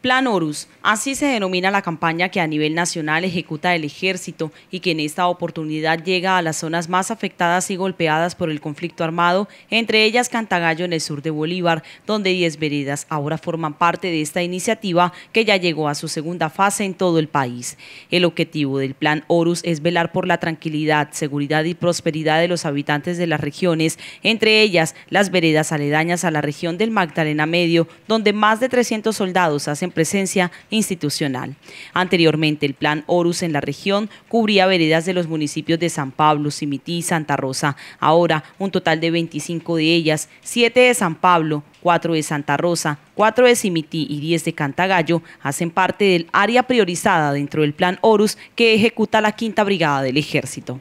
Plan Horus, así se denomina la campaña que a nivel nacional ejecuta el ejército y que en esta oportunidad llega a las zonas más afectadas y golpeadas por el conflicto armado, entre ellas Cantagallo en el sur de Bolívar, donde 10 veredas ahora forman parte de esta iniciativa que ya llegó a su segunda fase en todo el país. El objetivo del Plan Horus es velar por la tranquilidad, seguridad y prosperidad de los habitantes de las regiones, entre ellas las veredas aledañas a la región del Magdalena Medio, donde más de 300 soldados hacen presencia institucional. Anteriormente, el plan Horus en la región cubría veredas de los municipios de San Pablo, Simití y Santa Rosa. Ahora, un total de 25 de ellas, 7 de San Pablo, 4 de Santa Rosa, 4 de Simití y 10 de Cantagallo, hacen parte del área priorizada dentro del plan Horus que ejecuta la Quinta Brigada del Ejército.